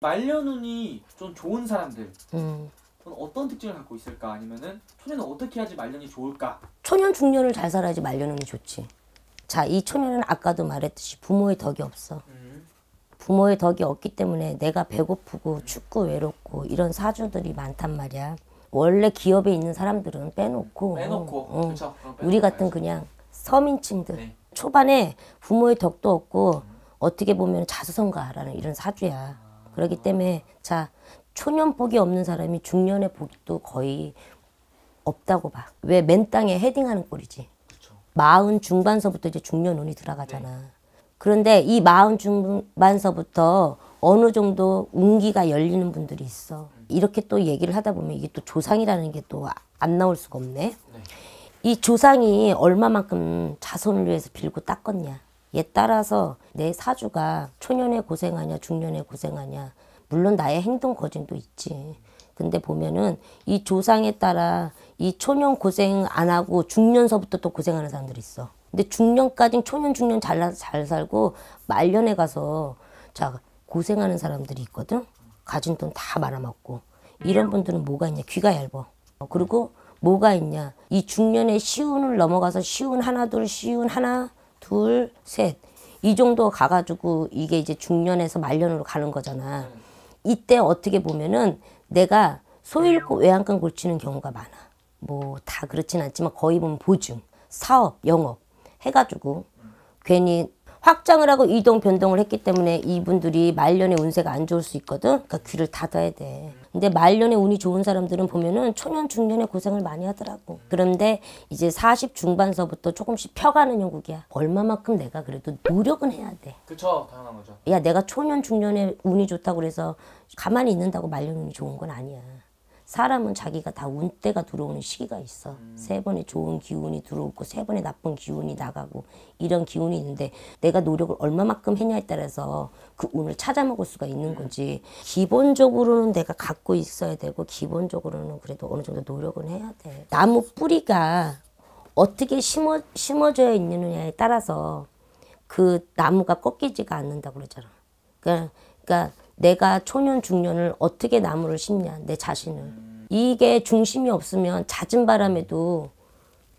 말년운이 좀 좋은 사람들 음. 어떤 특징을 갖고 있을까? 아니면은 초년은 어떻게 하지 말년이 좋을까? 초년 중년을 잘 살아야지 말년운이 좋지. 자, 이 초년은 아까도 말했듯이 부모의 덕이 없어. 음. 부모의 덕이 없기 때문에 내가 배고프고 춥고 외롭고 이런 사주들이 많단 말이야. 원래 기업에 있는 사람들은 빼놓고, 빼놓고. 응. 어. 그쵸, 빼놓고 우리 같은 그냥 서민층들 네. 초반에 부모의 덕도 없고 음. 어떻게 보면 자수성가라는 이런 사주야. 그렇기 때문에 자 초년 복이 없는 사람이 중년의 복도 거의 없다고 봐. 왜 맨 땅에 헤딩하는 꼴이지. 마흔 중반서부터 이제 중년 운이 들어가잖아. 네. 그런데 이 마흔 중반서부터 어느 정도 운기가 열리는 분들이 있어. 이렇게 또 얘기를 하다 보면 이게 또 조상이라는 게 또 안 나올 수가 없네. 네. 이 조상이 얼마만큼 자손을 위해서 빌고 닦았냐. 에 따라서 내 사주가 초년에 고생하냐 중년에 고생하냐 물론 나의 행동 거진도 있지. 근데 보면은 이 조상에 따라 이 초년 고생 안 하고 중년서부터 또 고생하는 사람들이 있어. 근데 중년까지 초년 중년 잘, 잘 살고 말년에 가서 자 고생하는 사람들이 있거든. 가진 돈 다 말아먹고 이런 분들은 뭐가 있냐 귀가 얇어. 그리고 뭐가 있냐 이중년의 시운을 넘어가서 시운 하나 둘 시운 하나 둘, 셋. 이 정도 가가지고 이게 이제 중년에서 말년으로 가는 거잖아. 음. 이때 어떻게 보면은 내가 소잃고 음. 외양간 골치는 경우가 많아. 뭐 다 그렇진 않지만 거의 보면 보증, 사업, 영업 해가지고 음. 괜히 확장을 하고 이동 변동을 했기 때문에 이분들이 말년에 운세가 안 좋을 수 있거든. 그러니까 귀를 닫아야 돼. 근데 말년에 운이 좋은 사람들은 보면은 초년 중년에 고생을 많이 하더라고. 그런데 이제 40 중반서부터 조금씩 펴가는 형국이야 얼마만큼 내가 그래도 노력은 해야 돼. 그쵸 당연한 거죠. 야 내가 초년 중년에 운이 좋다고 그래서 가만히 있는다고 말년 운이 좋은 건 아니야. 사람은 자기가 다 운때가 들어오는 시기가 있어. 음. 세 번의 좋은 기운이 들어오고 세 번의 나쁜 기운이 나가고 이런 기운이 있는데 내가 노력을 얼마만큼 했냐에 따라서 그 운을 찾아 먹을 수가 있는 건지 음. 기본적으로는 내가 갖고 있어야 되고 기본적으로는 그래도 어느 정도 노력은 해야 돼. 나무 뿌리가 어떻게 심어 심어져 있느냐에 따라서 그 나무가 꺾이지가 않는다고 그러잖아. 그러니까, 그러니까 내가 초년 중년을 어떻게 나무를 심냐 내 자신을 이게 중심이 없으면 잦은 바람에도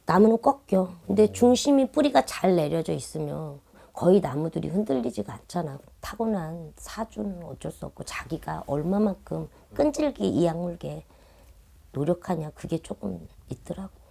나무는 꺾여 근데 음. 중심이 뿌리가 잘 내려져 있으면 거의 나무들이 흔들리지가 않잖아 타고난 사주는 어쩔 수 없고 자기가 얼마만큼 끈질기 이악물게 노력하냐 그게 조금 있더라고